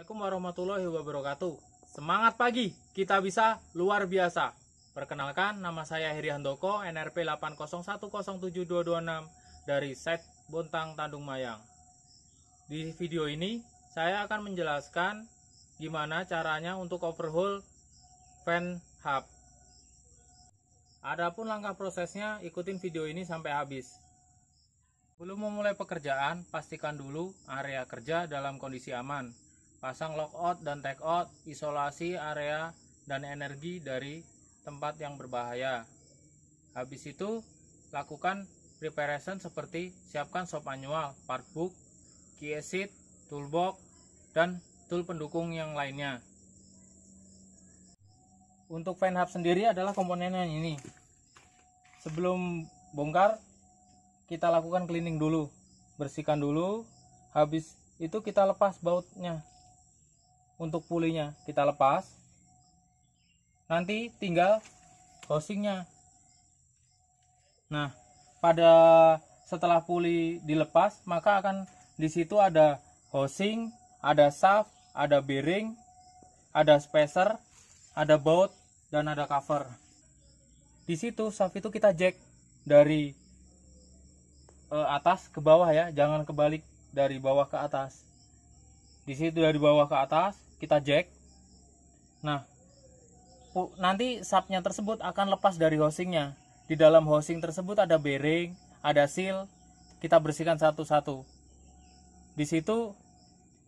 Assalamualaikum warahmatullahi wabarakatuh. Semangat pagi, kita bisa luar biasa. Perkenalkan, nama saya Heri Handoko, NRP 8010726 dari Set Bontang Tandung Mayang. Di video ini, saya akan menjelaskan gimana caranya untuk overhaul fan hub. Adapun langkah prosesnya, ikutin video ini sampai habis. Sebelum memulai pekerjaan, pastikan dulu area kerja dalam kondisi aman Pasang lockout dan take out, isolasi area dan energi dari tempat yang berbahaya. Habis itu, lakukan preparation seperti siapkan shop manual, part book, key sheet, toolbox, dan tool pendukung yang lainnya. Untuk fan hub sendiri adalah komponen yang ini. Sebelum bongkar, kita lakukan cleaning dulu. Bersihkan dulu, habis itu kita lepas bautnya untuk pulihnya kita lepas nanti tinggal housingnya nah pada setelah puli dilepas maka akan di situ ada housing ada shaft ada bearing ada spacer ada baut dan ada cover di situ shaft itu kita jack dari eh, atas ke bawah ya jangan kebalik dari bawah ke atas di situ dari bawah ke atas kita jack nah nanti subnya tersebut akan lepas dari housingnya di dalam housing tersebut ada bearing ada seal kita bersihkan satu-satu di situ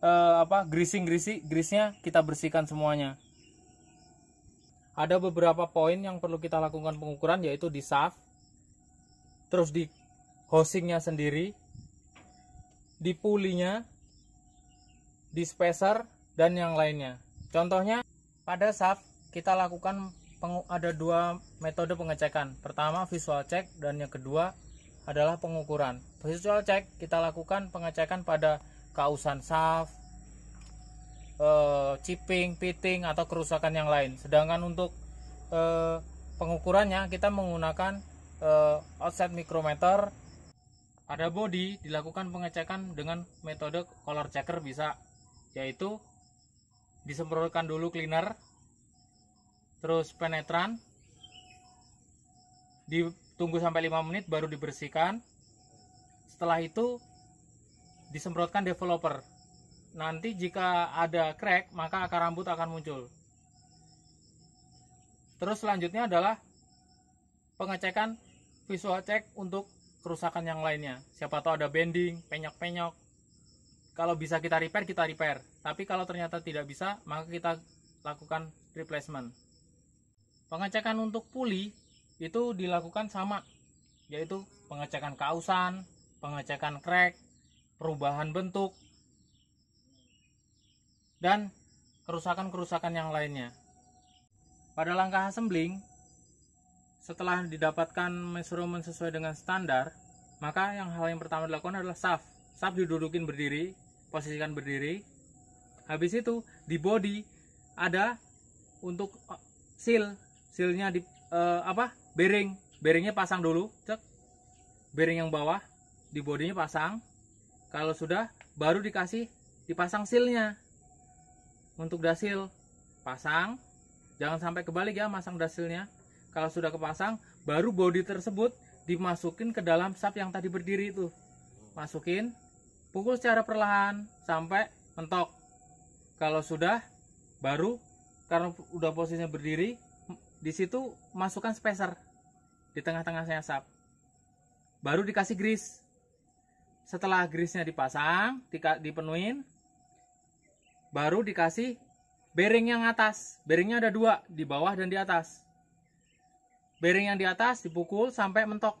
eh, apa greasing greasing grease kita bersihkan semuanya ada beberapa poin yang perlu kita lakukan pengukuran yaitu di shaft terus di housingnya sendiri di pulinya di spacer dan yang lainnya. Contohnya pada SAP kita lakukan ada dua metode pengecekan. Pertama visual check dan yang kedua adalah pengukuran. Visual check kita lakukan pengecekan pada kausan shaft, e, eh, chipping, pitting atau kerusakan yang lain. Sedangkan untuk e, pengukurannya kita menggunakan e, eh, outset mikrometer. Pada body dilakukan pengecekan dengan metode color checker bisa yaitu disemprotkan dulu cleaner terus penetran ditunggu sampai 5 menit baru dibersihkan setelah itu disemprotkan developer nanti jika ada crack maka akar rambut akan muncul terus selanjutnya adalah pengecekan visual check untuk kerusakan yang lainnya siapa tahu ada bending, penyok-penyok kalau bisa kita repair kita repair tapi kalau ternyata tidak bisa maka kita lakukan replacement pengecekan untuk puli itu dilakukan sama yaitu pengecekan kausan pengecekan crack perubahan bentuk dan kerusakan-kerusakan yang lainnya pada langkah assembling setelah didapatkan measurement sesuai dengan standar maka yang hal yang pertama dilakukan adalah shaft. Shaft didudukin berdiri posisikan berdiri habis itu di body ada untuk eh, seal sealnya di uh, apa bearing bearingnya pasang dulu cek bearing yang bawah di bodinya pasang kalau sudah baru dikasih dipasang sealnya untuk dasil pasang jangan sampai kebalik ya masang dasilnya kalau sudah kepasang baru body tersebut dimasukin ke dalam sap yang tadi berdiri itu masukin Pukul secara perlahan sampai mentok. Kalau sudah, baru karena udah posisinya berdiri, di situ masukkan spacer di tengah-tengahnya sap. Baru dikasih grease. Setelah grease-nya dipasang, dipenuhin, baru dikasih bearing yang atas. Bearingnya ada dua, di bawah dan di atas. Bearing yang di atas dipukul sampai mentok.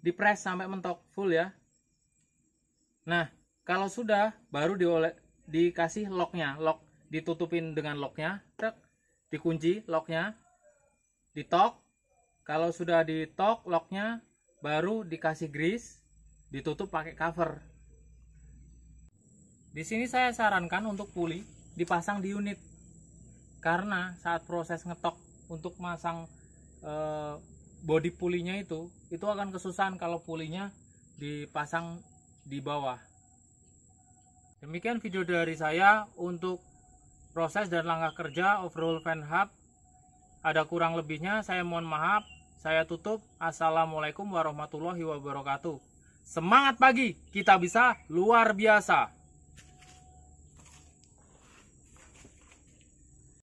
Dipres sampai mentok full ya. Nah, kalau sudah baru dioleh dikasih locknya, lock ditutupin dengan locknya, tek, dikunci locknya, ditok. Kalau sudah ditok locknya, baru dikasih grease, ditutup pakai cover. Di sini saya sarankan untuk puli dipasang di unit karena saat proses ngetok untuk masang e, body pulinya itu itu akan kesusahan kalau pulinya dipasang di bawah. Demikian video dari saya untuk proses dan langkah kerja overall fan hub. Ada kurang lebihnya, saya mohon maaf. Saya tutup. Assalamualaikum warahmatullahi wabarakatuh. Semangat pagi, kita bisa luar biasa.